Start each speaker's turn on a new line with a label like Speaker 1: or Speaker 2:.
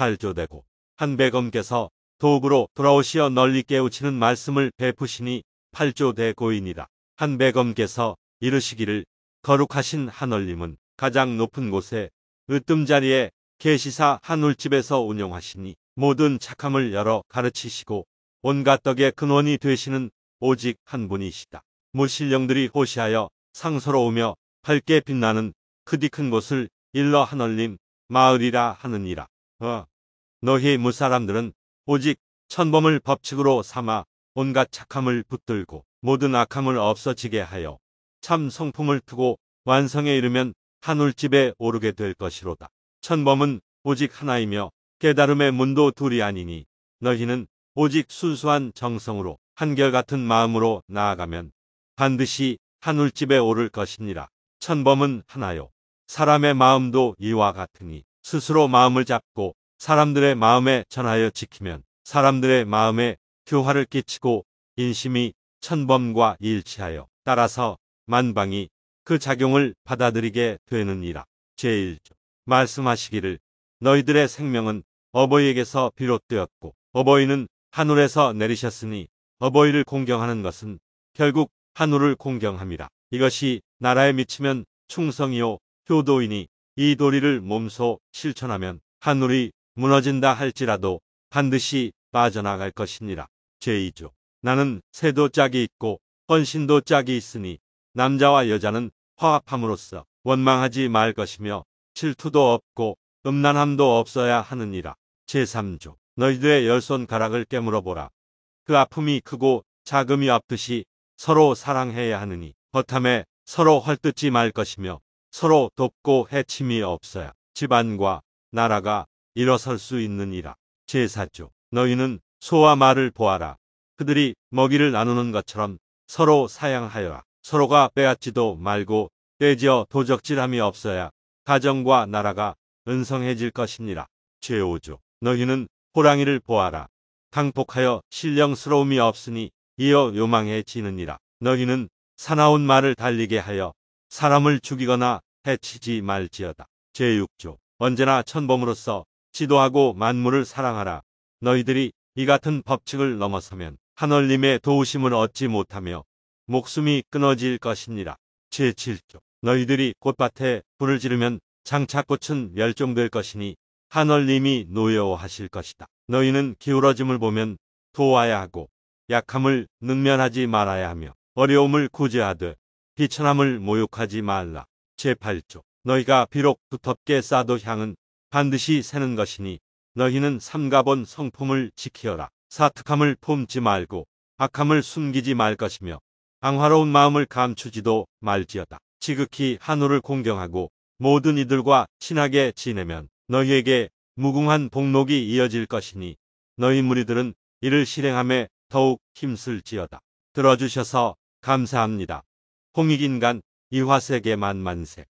Speaker 1: 발조되고 한백엄께서 도읍으로 돌아오시어 널리 깨우치는 말씀을 베푸시니 팔조되고이니라. 한백엄께서 이르시기를 거룩하신 한얼림은 가장 높은 곳에 으뜸 자리에 계시사 한울집에서 운영하시니 모든 착함을 열어 가르치시고 온갖 덕의 근원이 되시는 오직 한 분이시다. 무신령들이 호시하여 상서로우며 밝게 빛나는 크디 큰 곳을 일러 한얼림 마을이라 하느니라. 어. 너희 무사람들은 오직 천범을 법칙으로 삼아 온갖 착함을 붙들고 모든 악함을 없어지게 하여 참 성품을 두고 완성에 이르면 한울집에 오르게 될 것이로다. 천범은 오직 하나이며 깨달음의 문도 둘이 아니니 너희는 오직 순수한 정성으로 한결같은 마음으로 나아가면 반드시 한울집에 오를 것이니라. 천범은 하나요. 사람의 마음도 이와 같으니 스스로 마음을 잡고 사람들의 마음에 전하여 지키면 사람들의 마음에 교화를 끼치고 인심이 천범과 일치하여 따라서 만방이 그 작용을 받아들이게 되느니라. 제1조 말씀하시기를 너희들의 생명은 어버이에게서 비롯되었고 어버이는 하늘에서 내리셨으니 어버이를 공경하는 것은 결국 하늘을 공경함이라. 이것이 나라에 미치면 충성이요 효도이니 이 도리를 몸소 실천하면 하늘이 무너진다 할지라도 반드시 빠져나갈 것이니라. 제2조 나는 새도 짝이 있고 헌신도 짝이 있으니 남자와 여자는 화합함으로써 원망하지 말 것이며 질투도 없고 음란함도 없어야 하느니라. 제3조 너희들의 열손가락을 깨물어 보라. 그 아픔이 크고 자금이 없듯이 서로 사랑해야 하느니 허탐에 서로 헐뜯지 말 것이며 서로 돕고 해침이 없어야 집안과 나라가 일어설 수 있느니라. 제사조 너희는 소와 말을 보아라. 그들이 먹이를 나누는 것처럼 서로 사양하여라. 서로가 빼앗지도 말고 떼지어 도적질함이 없어야 가정과 나라가 은성해질 것입니라 제5조 너희는 호랑이를 보아라. 강폭하여 신령스러움이 없으니 이어 요망해지느니라. 너희는 사나운 말을 달리게 하여 사람을 죽이거나 해치지 말지어다. 제6조 언제나 천범으로서 지도하고 만물을 사랑하라. 너희들이 이 같은 법칙을 넘어서면 하늘님의 도우심을 얻지 못하며 목숨이 끊어질 것이니라. 제7조 너희들이 꽃밭에 불을 지르면 장차꽃은 멸종될 것이니 하늘님이 노여워하실 것이다. 너희는 기울어짐을 보면 도와야 하고 약함을 능면하지 말아야 하며 어려움을 구제하되 비천함을 모욕하지 말라. 제8조 너희가 비록 두텁게 싸도 향은 반드시 세는 것이니 너희는 삼가본 성품을 지키어라. 사특함을 품지 말고 악함을 숨기지 말 것이며 방화로운 마음을 감추지도 말지어다. 지극히 한우를 공경하고 모든 이들과 친하게 지내면 너희에게 무궁한 복록이 이어질 것이니 너희 무리들은 이를 실행함에 더욱 힘쓸지어다. 들어주셔서 감사합니다. 홍익인간 이화세계만 만세